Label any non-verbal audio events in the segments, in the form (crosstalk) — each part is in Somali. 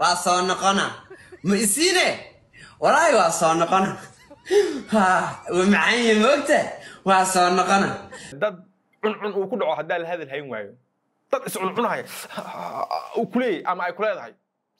waa soo noqona ma isiine walaahi waa soo noqona ha waa macaan yihi waa soo noqona dad cuncun uu ku dhaco haddaa la hadal hayn waayo dad iscuncunhaya uu ku ama ay ku leedahay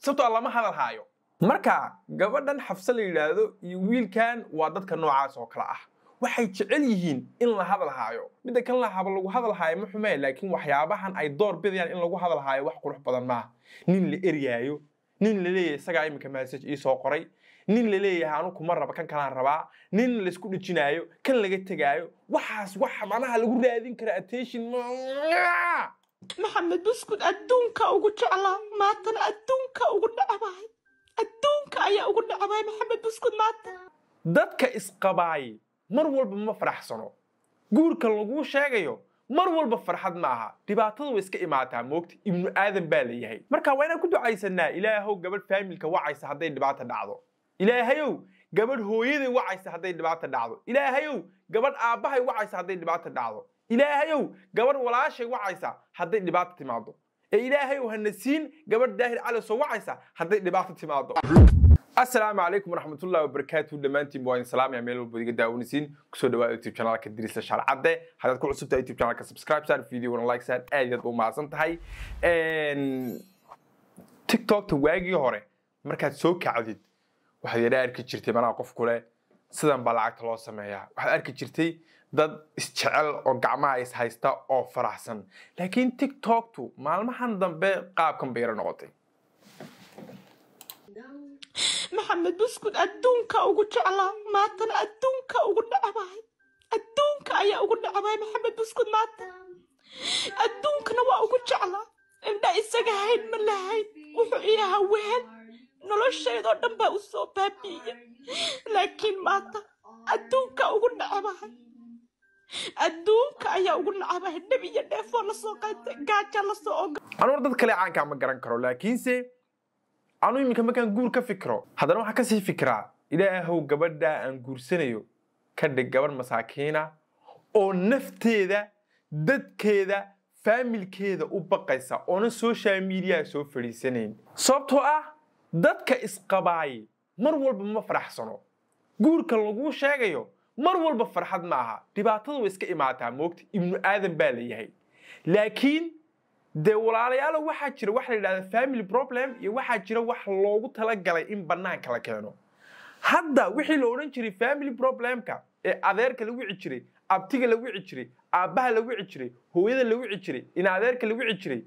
sababtoo ah lama hadal haayo marka gabadhan xabse la yidhaahdo iyo wiilkan waa dadka noocaas oo kale ah waxay jecel yihiin in la hadal haayo midda kan lahaba lagu hadal haayo ma xumee laakiin waxyaabahan ay door bidayaan in lagu hadal haayo wax qurux badan maaha nin la eryaayo nin laleeyahay isagaa iminka massage ii soo qoray nin laleeyahay anu kuma raba kan kalaan rabaa nin laysku dhijinaayo kan laga tegaayo waxaas waxa manaha lagu raadin kara attention maxamed buskud adduunka ugu jeclaa maatana adduunka ugu dhacbaay adduunka ayaa ugu dhacbaay maxamed buskud maata dadka isqabaay mar walba ma faraxsano guurka laguu sheegayo mar walba farxad ma aha dhibaatada way iska imaataa moogta ibnu aadan baa leeyahay marka waa inaan ku ducaysanaa ilaahow gabadh faamilka wacaysa hadday dhibaata dhacdo ilaahayow gabadh hooyaday wacaysa hadday dhibaata dhacdo ilaahayow gabadh aabbahay wacaysa hadday dhibaata dhacdo ilaahayow gabadh walaashay wacaysa hadday dhibaata timaado ee ilaahayow hana siin gabadh daahir cali soo wacaysa hadday dhibaato timaado asalaamu calaykum waraxmatullahi wabarakaatu dhammaantiin waa idin salaamaya meel walba iga daawanaysiin kusoo dhawaada youtube chanalka dirisa sharcadde haddaad ku cusubtahay youtube chanalka subscribe saan videogana like saan aad yaad u mahadsan tahay tiktokta waagii hore markaad soo kacdid waxaad yadhaa arki jirtay manaa qof kule sidan baa lacagta loo sameeyaa waxaad arki jirtay dad isjecel oo gacmaha is haysta oo faraxsan laakiin tiktoktu maalmahan dambe qaabkan bayra noqotay maxamed buskud adduunka ugu jeclaa maatana adduunka ugu necbahay adduunka ayaa ugu necbahay maxamed buskud maata adduunkana waa ugu jeclaa indha isaga hayd ma lahayd wuxuu ii ahaa wehel noloshaydoo dhan baa u soo baabi'iya laakiin maata adduunka ugu necbahay adduunka ayaa ugu nacabahay dhib iyo dheefoo lasoo qaata gaaja lasoo oga anuur dad kale caankaa ma garan karo laakiinse anu iminka markaan guur ka fikro haddana waxaan kasii fikraa ilaahow gabadhaa aan guursanayo ka dhig gabadh masaakiina oo nafteeda dadkeeda faamilkeeda u baqaysa oona social media soo fadhiisanayn sababtoo ah dadka isqabaaye mar walba ma faraxsano guurka laguu sheegayo mar walba farxad ma aha dhibaatada way iska imaataa moogta ibnu aadan baa la yahay laakiin dee walaalayaalo waxaa jira waxa la yidhahda family problem iyo waxaa jira wax loogu talagalay in bannaanka la keeno hadda wixii la odhan jiray family problemka ee adeerka la wici jiray abtiga la wici jiray aabbaha la wici jiray hooyada la wici jiray in adeerka la wici jiray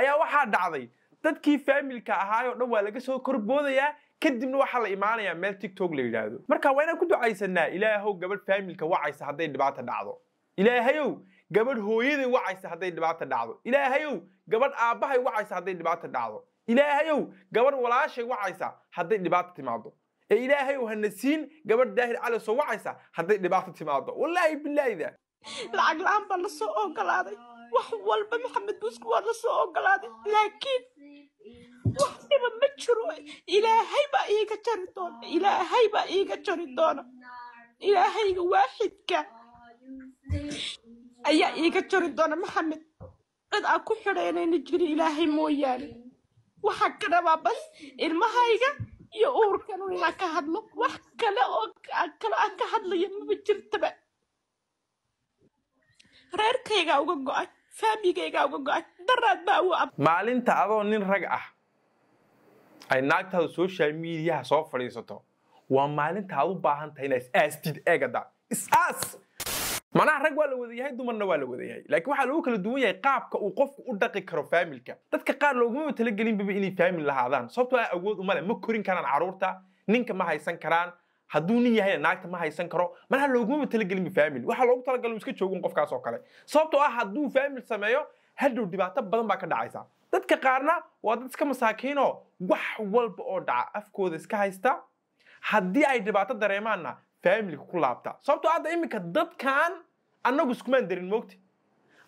ayaa waxaa dhacday dadkii faamilka ahaayoo dhan waa laga soo korboodayaa kadibna waxaa la imaanayaa meel tiktok la yidhaahdo marka waa inaan ku ducaysanaa ilaahow gabadh faamilka wacaysa hadday dhibaata dhacdo ilaahayow gabadh hooyaday wacaysa hadday dhibaata dhacdo ilaahayow gabadh aabbahay wacaysa hadday dhibaata dhacdo ilaahayow gabadh walaashay wacaysa hadday dhibaata timaado ee ilaahayow hana siin gabadh daahir cali soo wacaysa hadday dhibaata timaado wallaahi bilaahida lacag la-aan baa lasoo ogolaaday wax walba maxamed buusku waa la soo ogolaaday laakiin wax dhiba ma jiro ilaahay baa iiga jari doona ilaahay baa iiga jari doona ilaahayga waaxidka ayaa iiga jari doona maxamed cid aa ku xidhaynayna jiri ilaahay mooyaane waxaa ka rabaa bas ilmahayga iyo uurkan inaa ka hadlo wax kale oo kale aan ka hadlayo maba jirtaba reerkaygaa uga go-ay faamigaygaa uga go-ay daraad baa u ab maalinta adoo nin rag ah ay naagtaada social mediyaha soo fadhiisato waa maalinta aad u baahan tahay inaa is aastid eegada is aas macnaha rag waa la wadayahay dumarna waa la wadayahay laakiin waxaa lagu kala duwan yahay qaabka uu qofku u dhaqi karo faamilka dadka qaar loogumaba talagelinbaba inay faamil lahaadaan sababtoo ah awood umale ma korin karaan carruurta ninka ma haysan karaan hadduu nin yahayna naagta ma haysan karo macnaha loogumaba talagelinba faamil waxaa loogu talagalay iska joogun qofkaas kale sababtoo ah hadduu faamil sameeyo hadhow dhibaato badan baa ka dhacaysa dadka qaarna waa dad iska masaakiinoo wax walba oo dhaca afkooda iska haysta haddii ay dhibaato dareemaanna faamilka ku laabta sababtoo hadda iminka dadkan annagu iskumaan darin moogta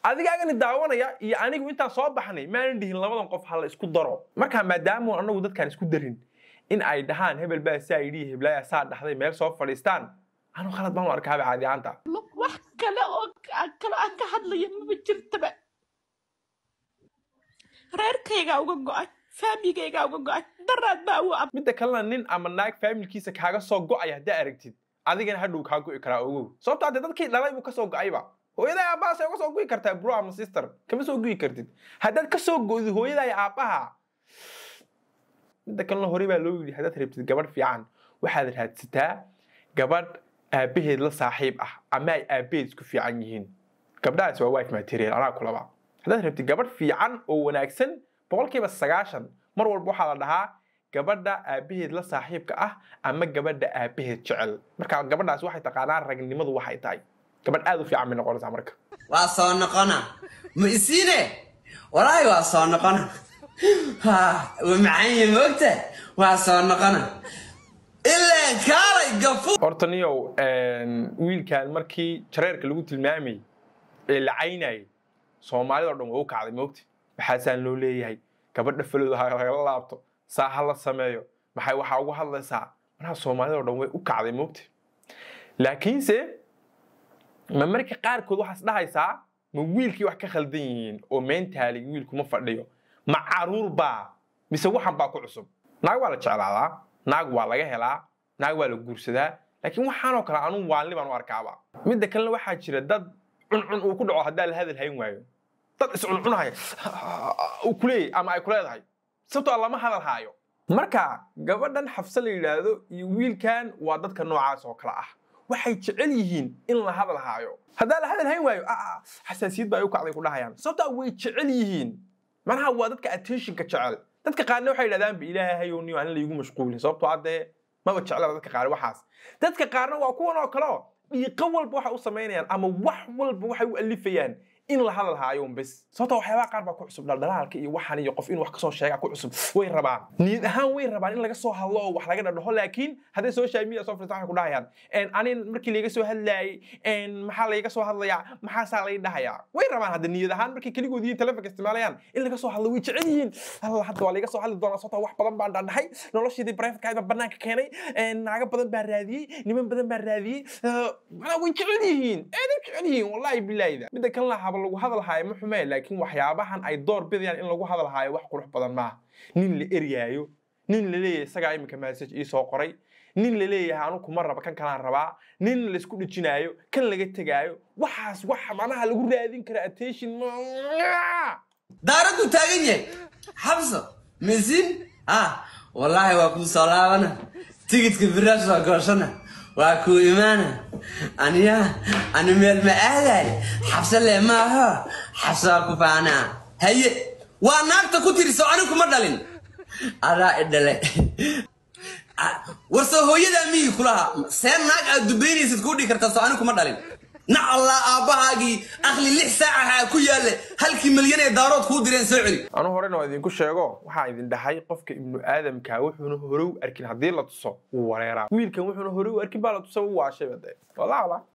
adigaagani daawanaya iyo anigu intaan soo baxnay maanan dhihin labadan qof hala isku daro markaa maadaamu annagu dadkaan isku darin in ay dhahaan hebel baa saa yidhi heblaaya saa dhaxday meel soo fadhiistaan anuu khalad baan u arkaaba caadi ahaanta wax kale oo kale aan ka hadlaya maba jirtaba reerkaygaa uga go'ay faamigaygaa uga go'ay daraad baa u ab midda kalena nin ama naag faamilkiisa kaaga soo go'aya haddii aragtid adigana hadhow kaa go'i karaa ogow sababto adee dadkii dhalay buu kasoo go'ayba hooyadaa aabbahaasay uga soo gui kartaa bro ama sister kama soo go'i kartid haddaad kasoo soo go'did hooyadaaya aabbaha midda kalena horey baa loo yidhi haddaad rabtid gabadh fiican waxaad raadsataa gabadh aabbaheed la saaxiib ah ama ay aabbaheed isku fiican yihiin gabdhahaas waa wife material anaa kulaba haddaad rabtid gabadh fiican oo wanaagsan boqolkiiba sagaashan mar walba waxaa la dhahaa gabadha aabaheed la saaxiibka ah ama gabadha aabaheed jecel marka gabadhaas waxay taqaanaa ragnimadu waxay tahay gabadh aad u fiican bay noqonaysaa marka waa soo noqona ma isiine walaahi waa soo noqona waa macaanye moogta waa soo noqona horta niyow wiilkan markii jareerka lagu tilmaamayay ee la caynayay soomaalida o dhan waa u kacday moogta maxaasaan loo leeyahay gabadha falowda ha laabto saa ha la sameeyo maxay waxaa ugu hadlaysaa manaa soomaalida o dhan way u kacday moogta laakiinse ma marka qaarkood waxaas dhahaysaa ma wiilkii wax ka khaldan yihiin oo meentaalig wiilku ma fadhiyo ma caruur baa mise waxan baa ku cusub naag waa la jeclaadaa naag waa laga helaa naag waa la guursadaa laakiin waxaanoo kale anu waalni baan u arkaaba midda kalena waxaa jira dad cuncun uu ku dhaco haddaa la hadal hayn waayo dad iscuncunahaya uu kuleeyay ama ay kuleedahay sababtoo ah lama hadal haayo marka gabadhan xafsa la yidhaahdo iyo wiilkan waa dadka noocaas oo kale ah waxay jecel yihiin in la hadal haayo haddaa la hadal hayn waayo a ah, ah, xasaasiyad baa u kacday ku dhahayaan sababtaa way jecel yihiin manaha waa dadka attentionka jecel dadka qaarna waxay yidhahdaanba ilaahay hayowniyo aan laygu mashquulin sababtoo haddee maba jeclaba dadka qaar waxaas dadka qaarna waa kuwan oo kaleo dhiiqo walba waxay u samaynayaan ama wax walba waxay u alifayaan in la hadalhaayun bis sababta waxyaabaha qaar baa ku cusub dhaldhalaalka iyo waxaan iyo qof inuu wax kasoo sheega ku cusub way rabaan niyad ahaan way rabaan in laga soo hadlo oo wax laga dhadhaho laakiin hadday social media soo firtaan waxay ku dhahayaan anin markii layga soo hadlaayay maxaa layga soo hadlayaa maxaasaa lay dhahayaa way rabaan hadda niyad ahaan markay keligood telefonka isticmaalayaan in laga soo hadlo way jecel yihiin alla hadda waa layga soo hadli doonaa sababta wax badan baan dhadhahay noloshaydii brifetka baa keenay naago badan baa raadiyey niman badan baa raadiyey manaa way jecel yihiin eeday jecel yihiin wallaahi bilaayda midda kan lahaa lagu hadalhaayo ma xumee laakiin waxyaabahan ay door bidayaan in lagu hadalhaayo wax qurux badan maaha nin la eryaayo nin laleeyahay isagaa iminka massage ii soo qoray nin laleeyahay anu kuma raba kan kalaan rabaa nin laysku dhijinaayo kan laga tegaayo waxaas waxa macnaha lagu raadin kara attention daaraduu taagan yahay xabso mesin ah wallaahi waa kuu soo laabana tigidka biraash waa gooshana waa kuu imaana aniya ani meel ma aadaay xabse leh maaho xabsaa ku faanaa haye waa naagta ku tiriso anikuma dhalin adaa idhale (laughs) ah, warso hooyadaa miyi kulahaa see naag aad dubaynaysid kuu dhigi kartaa so ani kuma dhalin na allah aabbahaagii akli lix saacaha ku yaalle halkii milyan ee daarood kuu direen soo celi anuu horena waa idinku sheego waxaan idin dhahay qofka ibnu aadamkaa wuxuuna hore u arkin haddii la tuso wuu wareeraa wiilkan wuxuuna hore u arkin baa la tusa u waashay bade